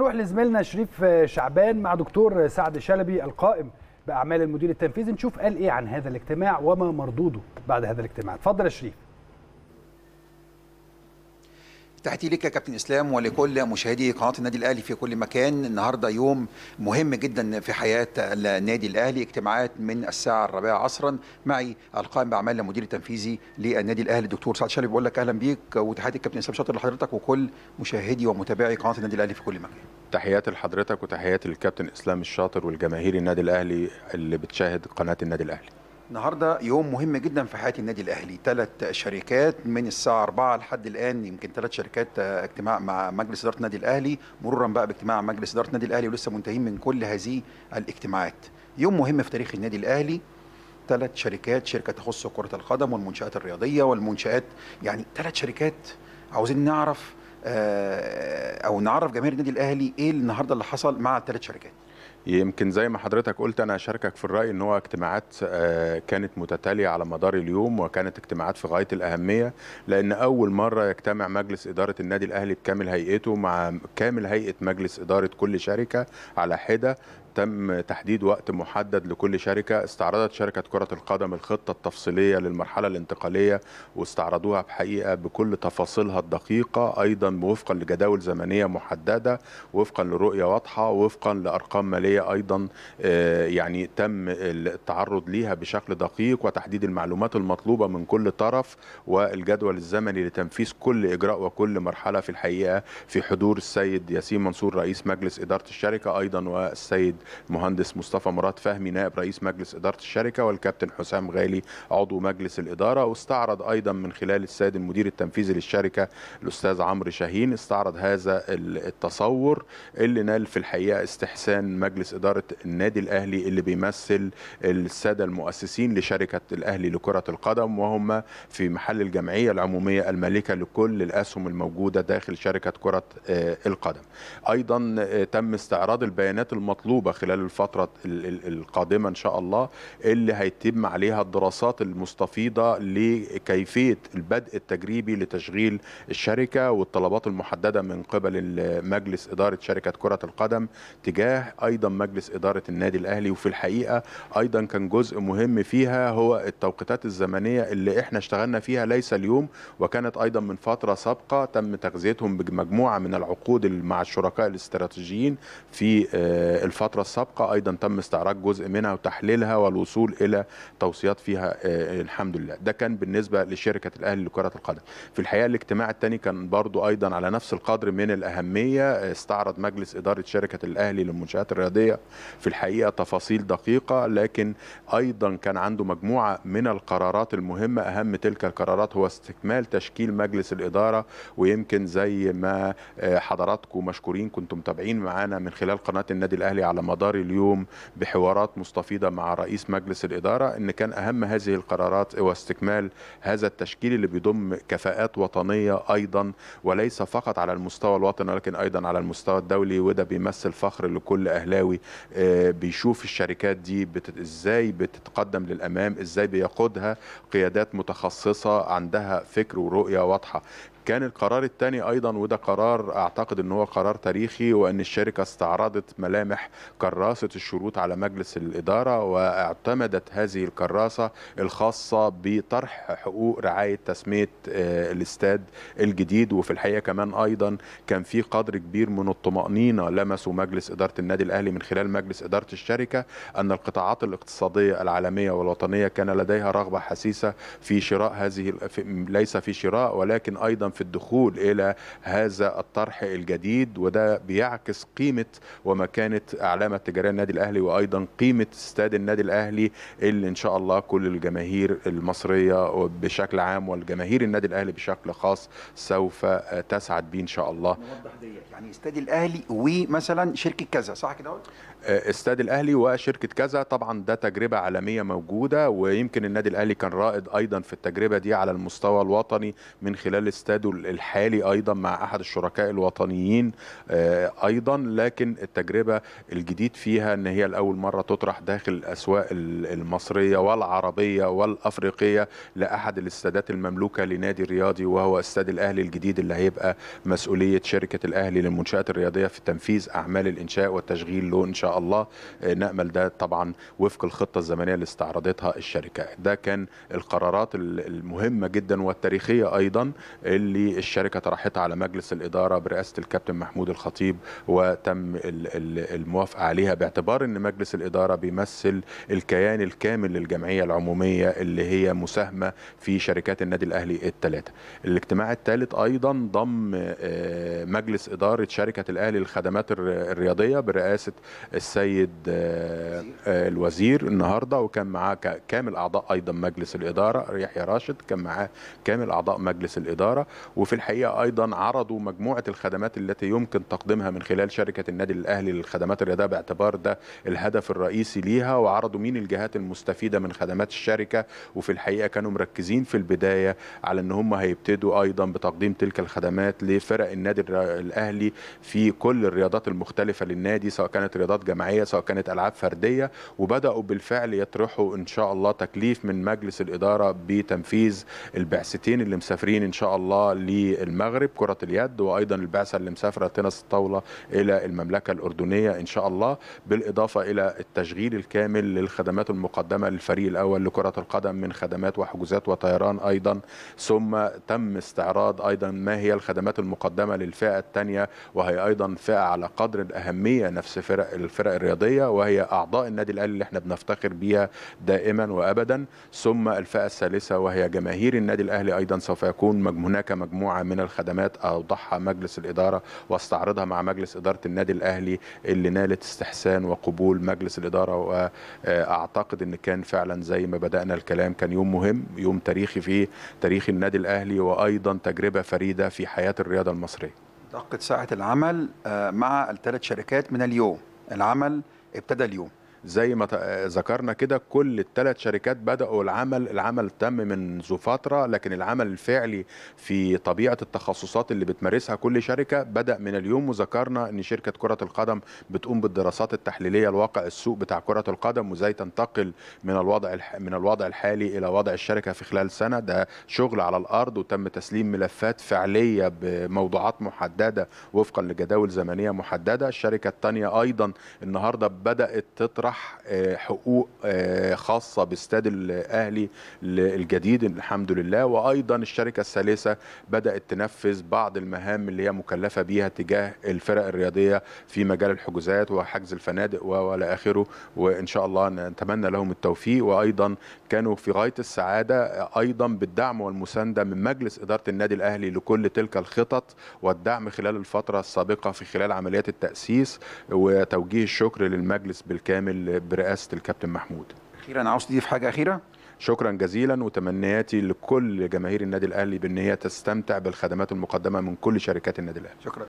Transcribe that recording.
نروح لزميلنا شريف شعبان مع دكتور سعد شلبي القائم باعمال المدير التنفيذي نشوف قال ايه عن هذا الاجتماع وما مردوده بعد هذا الاجتماع اتفضل يا شريف تحياتي لك يا كابتن اسلام ولكل مشاهدي قناه النادي الاهلي في كل مكان النهارده يوم مهم جدا في حياه النادي الاهلي اجتماعات من الساعه الرابعه عصرا معي القائم باعمال المدير التنفيذي للنادي الاهلي الدكتور سعد شلبي بقول لك اهلا بيك وتحياتي الكابتن اسلام شاطر لحضرتك وكل مشاهدي ومتابعي قناه النادي الاهلي في كل مكان تحياتي لحضرتك وتحياتي للكابتن اسلام الشاطر والجماهير النادي الاهلي اللي بتشاهد قناه النادي الاهلي النهارده يوم مهم جدا في حياه النادي الاهلي ثلاث شركات من الساعه 4 لحد الان يمكن ثلاث شركات آه، اجتماع مع مجلس اداره النادي الاهلي مرورا بقى باجتماع مجلس اداره النادي الاهلي ولسه منتهين من كل هذه الاجتماعات يوم مهم في تاريخ النادي الاهلي ثلاث شركات شركه تخص كره القدم والمنشات الرياضيه والمنشات يعني ثلاث شركات عاوزين نعرف آه، او نعرف جماهير النادي الاهلي ايه النهارده اللي حصل مع الثلاث شركات يمكن زي ما حضرتك قلت انا اشاركك في الراي ان هو اجتماعات آه، كانت متتاليه على مدار اليوم وكانت اجتماعات في غايه الاهميه لان اول مره يجتمع مجلس اداره النادي الاهلي بكامل هيئته مع كامل هيئه مجلس اداره كل شركه على حده تم تحديد وقت محدد لكل شركة استعرضت شركة كرة القدم الخطة التفصيلية للمرحلة الانتقالية واستعرضوها بحقيقة بكل تفاصيلها الدقيقة أيضا وفقا لجداول زمنية محددة وفقا لرؤية واضحة وفقا لأرقام الماليه ايضا آه، يعني تم التعرض ليها بشكل دقيق وتحديد المعلومات المطلوبه من كل طرف والجدول الزمني لتنفيذ كل اجراء وكل مرحله في الحقيقه في حضور السيد ياسين منصور رئيس مجلس اداره الشركه ايضا والسيد مهندس مصطفى مراد فهمي نائب رئيس مجلس اداره الشركه والكابتن حسام غالي عضو مجلس الاداره واستعرض ايضا من خلال السيد المدير التنفيذي للشركه الاستاذ عمرو شاهين استعرض هذا التصور اللي نال في الحقيقه استحسان مجلس اداره النادي الاهلي اللي بيمثل الساده المؤسسين لشركه الاهلي لكره القدم وهم في محل الجمعيه العموميه المالكه لكل الاسهم الموجوده داخل شركه كره آه، القدم. ايضا آه، تم استعراض البيانات المطلوبه خلال الفتره القادمه ان شاء الله اللي هيتم عليها الدراسات المستفيضه لكيفيه البدء التجريبي لتشغيل الشركه والطلبات المحدده من قبل مجلس اداره شركه كره القدم تجاه ايضا مجلس اداره النادي الاهلي وفي الحقيقه ايضا كان جزء مهم فيها هو التوقيتات الزمنيه اللي احنا اشتغلنا فيها ليس اليوم وكانت ايضا من فتره سابقه تم تغذيتهم بمجموعه من العقود مع الشركاء الاستراتيجيين في آه، الفتره السابقه ايضا تم استعراض جزء منها وتحليلها والوصول الى توصيات فيها آه، الحمد لله ده كان بالنسبه لشركه الاهلي لكره القدم في الحقيقه الاجتماع الثاني كان برضو ايضا على نفس القدر من الاهميه استعرض مجلس اداره شركه الاهلي للمنشات الرياضيه في الحقيقه تفاصيل دقيقه لكن ايضا كان عنده مجموعه من القرارات المهمه اهم تلك القرارات هو استكمال تشكيل مجلس الاداره ويمكن زي ما آه، حضراتكم مشكورين كنتم متابعين معانا من خلال قناه النادي الاهلي على مدار اليوم بحوارات مستفيضه مع رئيس مجلس الاداره ان كان اهم هذه القرارات هو استكمال هذا التشكيل اللي بيضم كفاءات وطنيه ايضا وليس فقط على المستوى الوطني ولكن ايضا على المستوى الدولي وده بيمثل فخر لكل اهلاوي آه، بيشوف الشركات دي بتت... ازاي بتتقدم للامام ازاي بيقودها قيادات متخصصه عندها فكر ورؤيه واضحه كان القرار الثاني ايضا وده قرار اعتقد ان هو قرار تاريخي وان الشركه استعرضت ملامح كراسه الشروط على مجلس الاداره واعتمدت هذه الكراسه الخاصه بطرح حقوق رعايه تسميه آه، الاستاد الجديد وفي الحقيقه كمان ايضا كان في قدر كبير من الطمانينه لمسه مجلس اداره النادي الاهلي من خلال مجلس اداره الشركه ان القطاعات الاقتصاديه العالميه والوطنيه كان لديها رغبه حسيسه في شراء هذه ليس في شراء ولكن ايضا في في الدخول الى هذا الطرح الجديد وده بيعكس قيمه ومكانه اعلام التجاريه النادي الاهلي وايضا قيمه استاد النادي الاهلي اللي ان شاء الله كل الجماهير المصريه بشكل عام والجماهير النادي الاهلي بشكل خاص سوف تسعد بيه ان شاء الله نوضح يعني استاد الاهلي ومثلا شركه كذا صح كده آه، استاد الاهلي وشركه كذا طبعا ده تجربه عالميه موجوده ويمكن النادي الاهلي كان رائد ايضا في التجربه دي على المستوى الوطني من خلال استاده التبادل الحالي ايضا مع احد الشركاء الوطنيين آه، ايضا لكن التجربه الجديد فيها ان هي لاول مره تطرح داخل الاسواق المصريه والعربيه والافريقيه لاحد الاستادات المملوكه لنادي رياضي وهو استاد الاهلي الجديد اللي هيبقى مسؤوليه شركه الاهلي للمنشات الرياضيه في تنفيذ اعمال الانشاء والتشغيل له ان شاء الله آه، نامل ده طبعا وفق الخطه الزمنيه اللي استعرضتها الشركه ده كان القرارات المهمه جدا والتاريخيه ايضا اللي اللي الشركه طرحتها على مجلس الاداره برئاسه الكابتن محمود الخطيب وتم الموافقه عليها باعتبار ان مجلس الاداره بيمثل الكيان الكامل للجمعيه العموميه اللي هي مساهمه في شركات النادي الاهلي الثلاثه. الاجتماع الثالث ايضا ضم آه، مجلس اداره شركه الاهلي للخدمات الرياضيه برئاسه السيد آه، آه، الوزير النهارده وكان معاه كامل اعضاء ايضا مجلس الاداره يحيى راشد كان معاه كامل اعضاء مجلس الاداره وفي الحقيقه ايضا عرضوا مجموعه الخدمات التي يمكن تقديمها من خلال شركه النادي الاهلي للخدمات الرياضيه باعتبار ده الهدف الرئيسي ليها وعرضوا مين الجهات المستفيده من خدمات الشركه وفي الحقيقه كانوا مركزين في البدايه على ان هم هيبتدوا ايضا بتقديم تلك الخدمات لفرق النادي الاهلي في كل الرياضات المختلفه للنادي سواء كانت رياضات جماعيه سواء كانت العاب فرديه وبداوا بالفعل يطرحوا ان شاء الله تكليف من مجلس الاداره بتنفيذ البعثتين اللي مسافرين ان شاء الله للمغرب كرة اليد وأيضا البعثة اللي مسافرة تنس الطاولة إلى المملكة الأردنية إن شاء الله بالإضافة إلى التشغيل الكامل للخدمات المقدمة للفريق الأول لكرة القدم من خدمات وحجوزات وطيران أيضا ثم تم استعراض أيضا ما هي الخدمات المقدمة للفئة الثانية وهي أيضا فئة على قدر الأهمية نفس فرق الفرق الرياضية وهي أعضاء النادي الأهلي اللي احنا بنفتخر بها دائما وأبدا ثم الفئة الثالثة وهي جماهير النادي الأهلي أيضا سوف يكون هناك مجموعه من الخدمات اوضحها مجلس الاداره واستعرضها مع مجلس اداره النادي الاهلي اللي نالت استحسان وقبول مجلس الاداره واعتقد ان كان فعلا زي ما بدانا الكلام كان يوم مهم يوم تاريخي في تاريخ النادي الاهلي وايضا تجربه فريده في حياه الرياضه المصريه. دقت ساعه العمل آه، مع الثلاث شركات من اليوم، العمل ابتدى اليوم. زي ما ذكرنا كده كل الثلاث شركات بداوا العمل العمل تم منذ فتره لكن العمل الفعلي في طبيعه التخصصات اللي بتمارسها كل شركه بدا من اليوم وذكرنا ان شركه كره القدم بتقوم بالدراسات التحليليه لواقع السوق بتاع كره القدم وازاي تنتقل من الوضع من الوضع الحالي الى وضع الشركه في خلال سنه ده شغل على الارض وتم تسليم ملفات فعليه بموضوعات محدده وفقا لجداول زمنيه محدده الشركه الثانيه ايضا النهارده بدات تطرح طرح آه، حقوق آه، خاصه باستاد الاهلي الجديد الحمد لله وايضا الشركه الثالثه بدات تنفذ بعض المهام اللي هي مكلفه بيها تجاه الفرق الرياضيه في مجال الحجوزات وحجز الفنادق والى اخره وان شاء الله نتمنى لهم التوفيق وايضا كانوا في غايه السعاده آه، ايضا بالدعم والمسانده من مجلس اداره النادي الاهلي لكل تلك الخطط والدعم خلال الفتره السابقه في خلال عمليات التاسيس وتوجيه الشكر للمجلس بالكامل برئاسه الكابتن محمود اخيرا عاوز تضيف حاجه اخيره شكرا جزيلا وتمنياتي لكل جماهير النادي الاهلي بان هي تستمتع بالخدمات المقدمه من كل شركات النادي الاهلي شكرا